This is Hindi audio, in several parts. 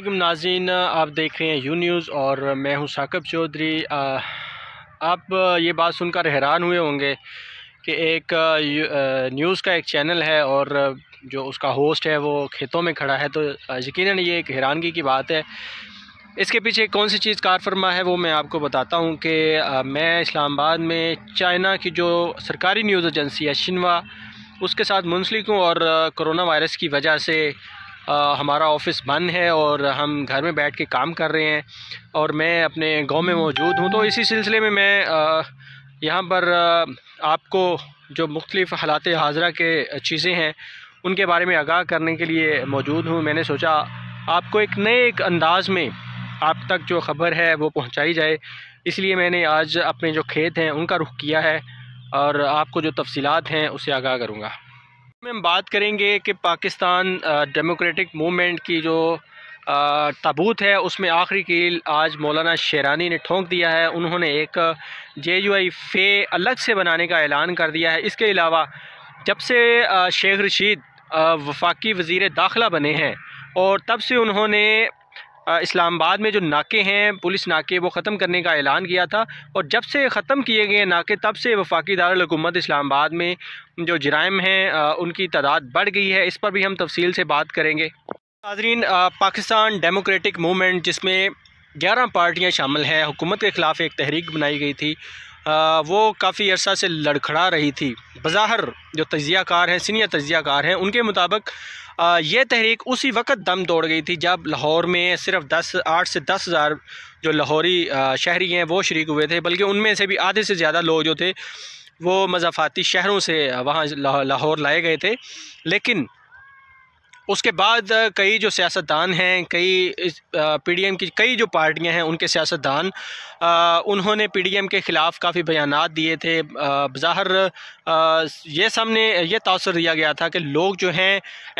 अल्लाम नाजीन आप देख रहे हैं यू न्यूज़ और मैं हूं साकब चौधरी आप ये बात सुनकर हैरान हुए होंगे कि एक न्यूज़ का एक चैनल है और जो उसका होस्ट है वो खेतों में खड़ा है तो यकीनन ये एक हैरानगी की बात है इसके पीछे कौन सी चीज़ कार फरमा है वो मैं आपको बताता हूँ कि मैं इस्लामाबाद में चाइना की जो सरकारी न्यूज़ एजेंसी है शिनवा उसके साथ मुंसलिक हूँ और कोरोना वायरस की वजह से हमारा ऑफिस बंद है और हम घर में बैठ के काम कर रहे हैं और मैं अपने गांव में मौजूद हूं तो इसी सिलसिले में मैं यहां यहाँ पर आपको जो मुख्तलिफ़ हालात हाजरा के चीज़ें हैं उनके बारे में आगाह करने के लिए मौजूद हूँ मैंने सोचा आपको एक नए एक अंदाज़ में आप तक जो ख़बर है वो पहुँचाई जाए इसलिए मैंने आज अपने जो खेत हैं उनका रुख किया है और आपको जो तफसीलात हैं उसे आगाह करूँगा में हम बात करेंगे कि पाकिस्तान डेमोक्रेटिक मूवमेंट की जो तबूत है उसमें आखिरी कील आज मौलाना शेरानी ने ठोंक दिया है उन्होंने एक जे यू आई फे अलग से बनाने का ऐलान कर दिया है इसके अलावा जब से शेख रशीद वफाकी वज़ी दाखिला बने हैं और तब से उन्होंने इस्लामाबाद में जो नाके हैं पुलिस नाके वो ख़त्म करने का ऐलान किया था और जब से ख़त्म किए गए नाके तब से वफाकी दारकूमत इस्लामाबाद में जो जराइम हैं उनकी तादाद बढ़ गई है इस पर भी हम तफसील से बात करेंगे नाजरीन पाकिस्तान डेमोक्रेटिक मूवमेंट जिसमें ग्यारह पार्टियाँ शामिल हैं हुकूमत के ख़िलाफ़ एक तहरीक बनाई गई थी वो काफ़ी अर्सा से लड़खड़ा रही थी बज़ाहर जो तजिया कार हैं सीनियर तजिया कार हैं उनके मुताबिक ये तहरीक उसी वक्त दम तोड़ गई थी जब लाहौर में सिर्फ दस आठ से दस हज़ार जो लाहौरी शहरी हैं वो शरीक हुए थे बल्कि उनमें से भी आधे से ज़्यादा लोग जो थे वो मजाफाती शहरों से वहाँ लाहौर लाए गए थे लेकिन उसके बाद कई जो सियासतदान हैं कई पीडीएम की कई जो पार्टियां हैं उनके सियासतदान उन्होंने पीडीएम के ख़िलाफ़ काफ़ी बयान दिए थे बाहर ये सामने ये तासर दिया गया था कि लोग जो हैं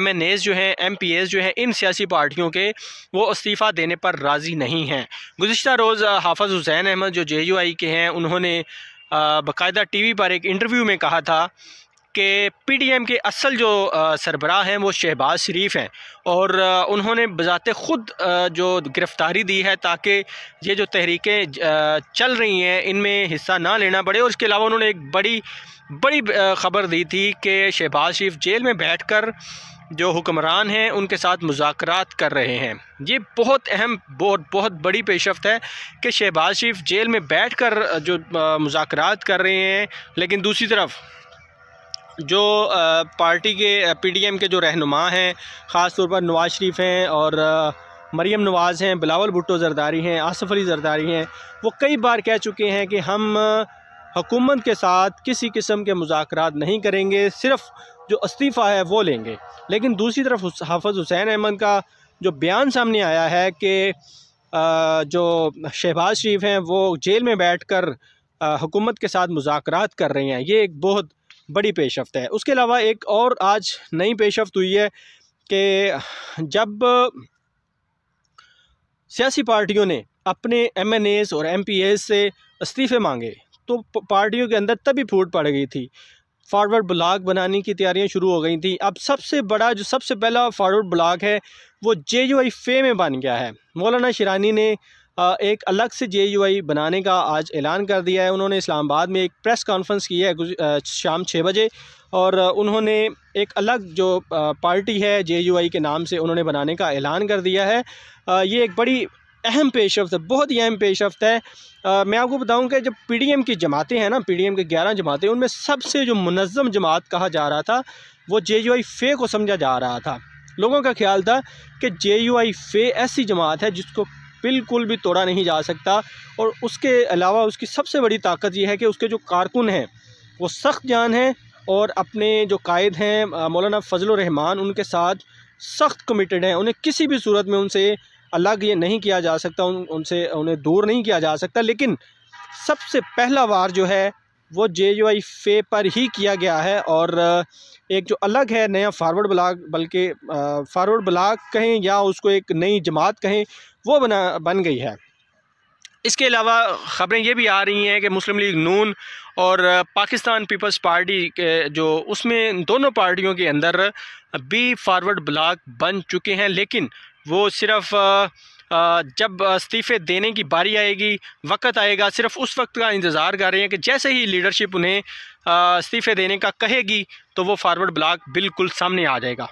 एम एन एज़ जो हैं एम पी एज़ जो हैं इन सियासी पार्टियों के वो इस्तीफ़ा देने पर राज़ी नहीं हैं गुज्त रोज़ हाफज हुसैन अहमद जो जे यू आई के हैं उन्होंने बाकायदा टी वी पर एक इंटरव्यू में कहा था कि पीडीएम के असल जो सरबराह हैं वो शहबाज शरीफ हैं और उन्होंने बजात ख़ुद जो गिरफ़्तारी दी है ताकि ये जो तहरीकें चल रही हैं इनमें हिस्सा ना लेना पड़े और इसके अलावा उन्होंने एक बड़ी बड़ी ख़बर दी थी कि शहबाज शरीफ जेल में बैठ कर जो हुक्मरान हैं उनके साथ मुजाकर कर रहे हैं ये बहुत अहम बहुत बहुत बड़ी पेशरफ है कि शहबाज शरीफ जेल में बैठ कर जो मुजाकर कर रहे हैं लेकिन दूसरी तरफ जो पार्टी के पीडीएम के जो रहनुमा हैं ख़ास तौर पर नवाज़ शरीफ हैं और मरीम नवाज़ हैं बिलावल भुट्टो जरदारी हैं आसफ़ अली जरदारी हैं वो कई बार कह चुके हैं कि हम हुकूमत के साथ किसी किस्म के मुजाकर नहीं करेंगे सिर्फ जो इस्तीफ़ा है वो लेंगे लेकिन दूसरी तरफ हाफज हुसैन अहमद का जो बयान सामने आया है कि जो शहबाज शरीफ हैं वो जेल में बैठ कर हुकूमत के साथ मुजाकर कर रहे हैं ये एक बहुत बड़ी पेशरफ्त है उसके अलावा एक और आज नई पेशरफ्त हुई है कि जब सियासी पार्टियों ने अपने एम एन एज और एम पी एस से इस्तीफ़े मांगे तो पार्टियों के अंदर तभी फूट पड़ गई थी फारवर्ड ब्लाक बनाने की तैयारियां शुरू हो गई थी अब सबसे बड़ा जो सबसे पहला फारवर्ड ब्लाक है वो जे यू आई फे में बन गया है मौलाना शिरानी ने एक अलग से जे बनाने का आज ऐलान कर दिया है उन्होंने इस्लामाबाद में एक प्रेस कॉन्फ्रेंस की है शाम छः बजे और उन्होंने एक अलग जो पार्टी है जे के नाम से उन्होंने बनाने का ऐलान कर दिया है ये एक बड़ी अहम रफ्त है बहुत ही अहम रफ्त है आ, मैं आपको बताऊं कि जब पीडीएम की जमातें हैं ना पीडीएम के ग्यारह जमातें उनमें सबसे जो मुनज़म जमात कहा जा रहा था वो जे यू आई फे को समझा जा रहा था लोगों का ख्याल था कि जे यू आई फे ऐसी जमात है जिसको बिल्कुल भी तोड़ा नहीं जा सकता और उसके अलावा उसकी सबसे बड़ी ताकत यह है कि उसके जो कारकुन हैं वो सख्त जान हैं और अपने जो कायद हैं मौलाना फजल रहमान उनके साथ सख्त कमिटेड हैं उन्हें किसी भी सूरत में उनसे अलग ये नहीं किया जा सकता उन उनसे उन्हें दूर नहीं किया जा सकता लेकिन सबसे पहला वार जो है वो जे यू आई फे पर ही किया गया है और एक जो अलग है नया फारवर्ड ब्लाक बल्कि फारवर्ड ब्लाक कहें या उसको एक नई जमात कहें वो बना बन गई है इसके अलावा ख़बरें ये भी आ रही हैं कि मुस्लिम लीग नून और पाकिस्तान पीपल्स पार्टी के जो उसमें दोनों पार्टियों के अंदर भी फारवर्ड ब्लॉक बन चुके हैं लेकिन वो सिर्फ जब इस्तीफ़े देने की बारी आएगी वक्त आएगा सिर्फ उस वक्त का इंतज़ार कर रहे हैं कि जैसे ही लीडरशिप उन्हें इस्तीफ़े देने का कहेगी तो वो फारवर्ड ब्लॉक बिल्कुल सामने आ जाएगा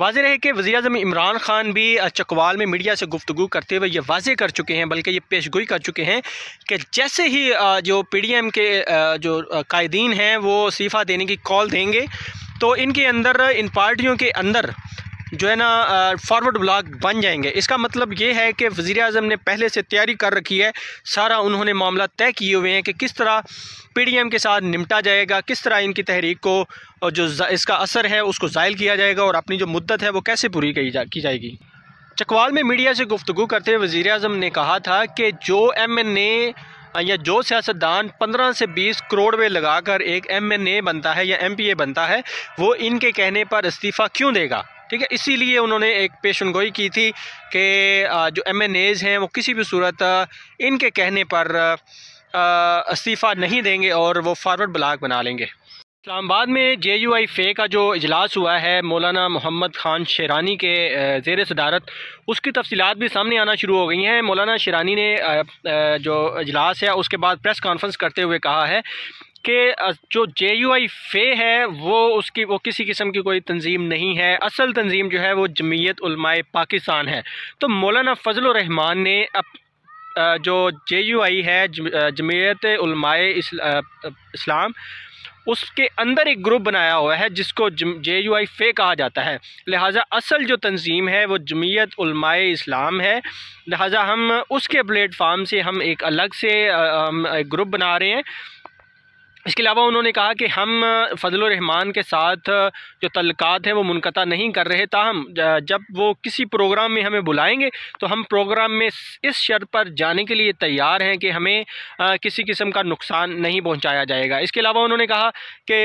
वाजह है कि वजी अजम इमरान खान भी चकवाल में मीडिया से गुफ्तु करते हुए ये वाजे कर चुके हैं बल्कि ये पेश गोई कर चुके हैं कि जैसे ही जो पी डी एम के जो कायदीन हैं वो इस्तीफ़ा देने की कॉल देंगे तो इनके अंदर इन पार्टियों के अंदर जो है ना फॉरवर्ड ब्लॉक बन जाएंगे इसका मतलब ये है कि वज़ी अजम ने पहले से तैयारी कर रखी है सारा उन्होंने मामला तय किए हुए हैं कि किस तरह पी डी एम के साथ निपटा जाएगा किस तरह इनकी तहरीक को और जो इसका असर है उसको ज़ायल किया जाएगा और अपनी जो मुद्दत है वो कैसे पूरी की, जा, की जाएगी चकवाल में मीडिया से गुफ्तु करते हुए वज़ी अजम ने कहा था कि जो एम एन ए या जो सियासतदान 15 से 20 करोड़ लगा लगाकर एक एम एन ए बनता है या एम पी ए बनता है वो इनके कहने पर इस्तीफ़ा क्यों देगा ठीक है इसीलिए उन्होंने एक पेशन गोई की थी कि जो एम एन एज़ हैं वो किसी भी सूरत इनके कहने पर इस्तीफ़ा नहीं देंगे और वो फारवर्ड ब्लाक बना लेंगे इस्लामाबाद में जे यू आई फे का जो इजलास हुआ है मौलाना मोहम्मद ख़ान शेरानी के जेर सदारत उसकी तफसीत भी सामने आना शुरू हो गई हैं मौलाना शेरानी ने जो इजलास है उसके बाद प्रेस कॉन्फ्रेंस करते हुए कहा है के जो जे यू आई फे है वो उसकी वो किसी किस्म की कोई तंजीम नहीं है असल तंजीम जो है वो जमीयत उलमाए पाकिस्तान है तो मौलाना फजल रहमान ने अप, जो जे यू आई है जमीयत उलमाए इस्लाम उसके अंदर एक ग्रुप बनाया हुआ है जिसको जे यू आई फे कहा जाता है लिहाजा असल जो तंजीम है वो जमीयत उलमाए इस्लाम है लिहाजा हम उसके प्लेटफार्म से हम एक अलग से हम एक ग्रुप बना रहे हैं इसके अलावा उन्होंने कहा कि हम फजल रहमान के साथ जो तलक़ात हैं वो मुनक़ा नहीं कर रहे ताहम जब वो किसी प्रोग्राम में हमें बुलाएंगे तो हम प्रोग्राम में इस शर्त पर जाने के लिए तैयार हैं कि हमें किसी किस्म का नुकसान नहीं पहुंचाया जाएगा इसके अलावा उन्होंने कहा कि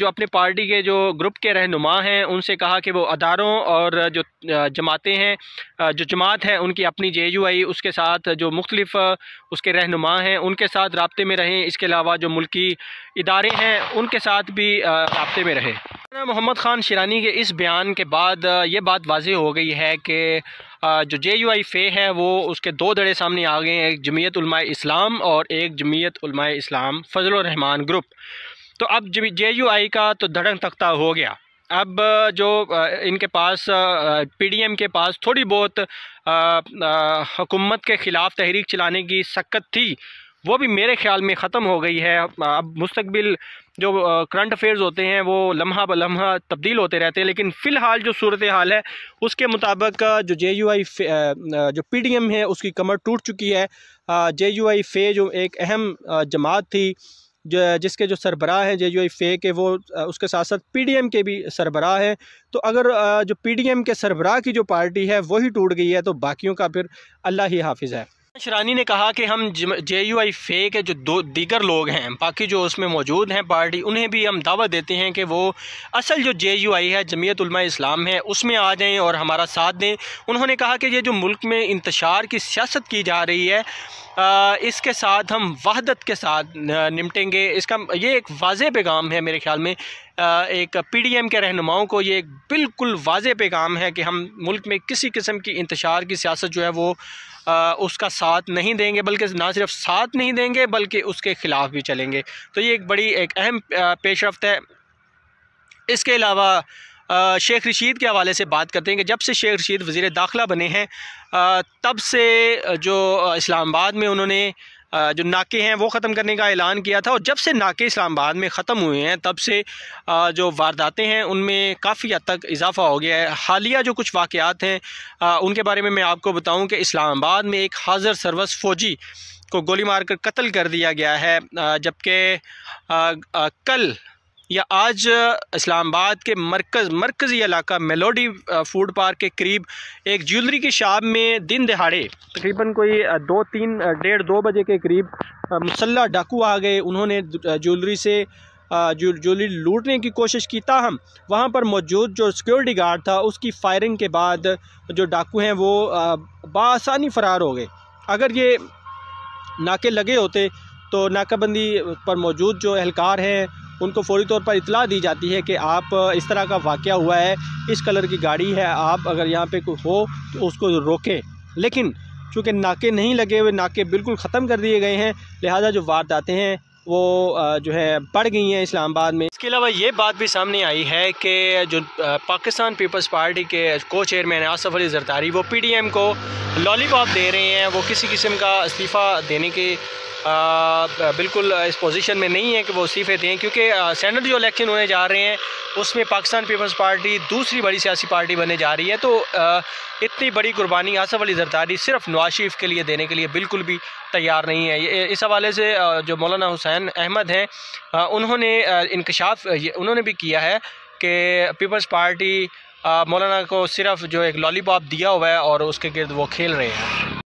जो अपने पार्टी के जो ग्रुप के रहनुमा हैं उनसे कहा कि वो अदारों और जो जमातें हैं जो जमात है उनकी अपनी जे यू आई उसके साथ जो मुख्तलफ़ उसके रहनुमा हैं उनके साथ रबते में रहें इसके अलावा जो मुल्की इदारे हैं उनके साथ भी रबते में रहे मोहम्मद ख़ान शिरानी के इस बयान के बाद ये बात वाज हो गई है कि जो जे यू आई फे है वो उसके दो धड़े सामने आ गए हैं एक जमीयत इस्लाम और एक जमीयत इस्लाम फजल रहमान ग्रुप तो अब जे यू आई का तो धड़क तख्ता हो गया अब जो इनके पास पीडीएम के पास थोड़ी बहुत हुकूमत के ख़िलाफ़ तहरीक चलाने की सकत थी वो भी मेरे ख्याल में ख़त्म हो गई है अब मुस्तबिल जो करंट अफेयर्स होते हैं वो लम्हा ब लम्हा तब्दील होते रहते हैं लेकिन फ़िलहाल जो सूरत हाल है उसके मुताबिक जो जे यू आई जो पी डी एम है उसकी कमर टूट चुकी है जे यू आई फे जो एक अहम जमात थी जो जिसके जो सरबराह हैं जे यू आई फे के वो उसके साथ साथ पी डी एम के भी सरबराह हैं तो अगर जो पी डी एम के सरबराह की जो पार्टी है वही टूट गई है तो बाकियों का फिर अल्लाह ही हाफिज़ है शरानी ने कहा कि हम जे यू आई फे के जो दो दीगर लोग हैं बाकी जो उसमें मौजूद हैं पार्टी उन्हें भी हम दावा देते हैं कि वो असल जो जे यू आई है जमीयत इस्लाम है उसमें आ जाएं और हमारा साथ दें उन्होंने कहा कि ये जो मुल्क में इंतशार की सियासत की जा रही है आ, इसके साथ हम वहदत के साथ निपटेंगे इसका ये एक वाज पैगाम है मेरे ख्याल में एक पीडीएम के रहनुमाओं को ये बिल्कुल वाज पैगाम है कि हम मुल्क में किसी किस्म की इंतशार की सियासत जो है वो आ, उसका साथ नहीं देंगे बल्कि ना सिर्फ साथ नहीं देंगे बल्कि उसके ख़िलाफ़ भी चलेंगे तो ये एक बड़ी एक अहम रफ्त है इसके अलावा शेख रशीद के हवाले से बात करते हैं कि जब से शेख रशीद वज़ी दाखिला बने हैं तब से जो इस्लामाबाद में उन्होंने जो नाके हैं वो ख़त्म करने का ऐलान किया था और जब से नाके इस्लामाबाद में ख़त्म हुए हैं तब से जो वारदातें हैं उनमें काफ़ी हद तक इजाफा हो गया है हालिया जो कुछ वाक़ात हैं उनके बारे में मैं आपको बताऊँ कि इस्लामाबाद में एक हाजिर सर्वस फ़ौजी को गोली मारकर कत्ल कर दिया गया है जबकि कल या आज इस्लामाबाद के मरकज़ मरकज़ी इलाका मेलोडी फूड पार्क के करीब एक ज्वेलरी की शॉप में दिन दिहाड़े तकरीबन कोई दो तीन डेढ़ दो बजे के करीब मुसल्ला डाकू आ गए उन्होंने ज्वेलरी से ज्वेलरी लूटने की कोशिश की ताहम वहाँ पर मौजूद जो सिक्योरिटी गार्ड था उसकी फायरिंग के बाद जो डाकू हैं वो बासानी फ़रार हो गए अगर ये नाके लगे होते तो नाकाबंदी पर मौजूद जो एहलकार हैं उनको फौरी तौर पर इतला दी जाती है कि आप इस तरह का वाक़ हुआ है इस कलर की गाड़ी है आप अगर यहाँ पर हो तो उसको रोकें लेकिन चूँकि नाके नहीं लगे हुए नाके बिल्कुल ख़त्म कर दिए गए हैं लिहाजा जो वारदातें हैं वो जो है बढ़ गई हैं इस्लामाबाद में इसके अलावा ये बात भी सामने आई है कि जो पाकिस्तान पीपल्स पार्टी के को चेयरमैन आसफ़ अली जरदारी वो पीडीएम को लॉलीपॉप दे रहे हैं वो किसी किस्म का इस्तीफ़ा देने के बिल्कुल इस पोजीशन में नहीं है कि वो इस्तीफे दें क्योंकि सेनेट जो इलेक्शन होने जा रहे हैं उसमें पाकिस्तान पीपल्स पार्टी दूसरी बड़ी सियासी पार्टी बनने जा रही है तो इतनी बड़ी कुर्बानी आसफ़ अली जरदारी सिर्फ नवाज शरीफ के लिए देने के लिए बिल्कुल भी तैयार नहीं है इस हवाले से जो मौलाना हुसैन अहमद हैं उन्होंने इंकशाफ उन्होंने भी किया है कि पीपल्स पार्टी मौलाना को सिर्फ जो एक लॉलीपॉप दिया हुआ है और उसके गिरद वो खेल रहे हैं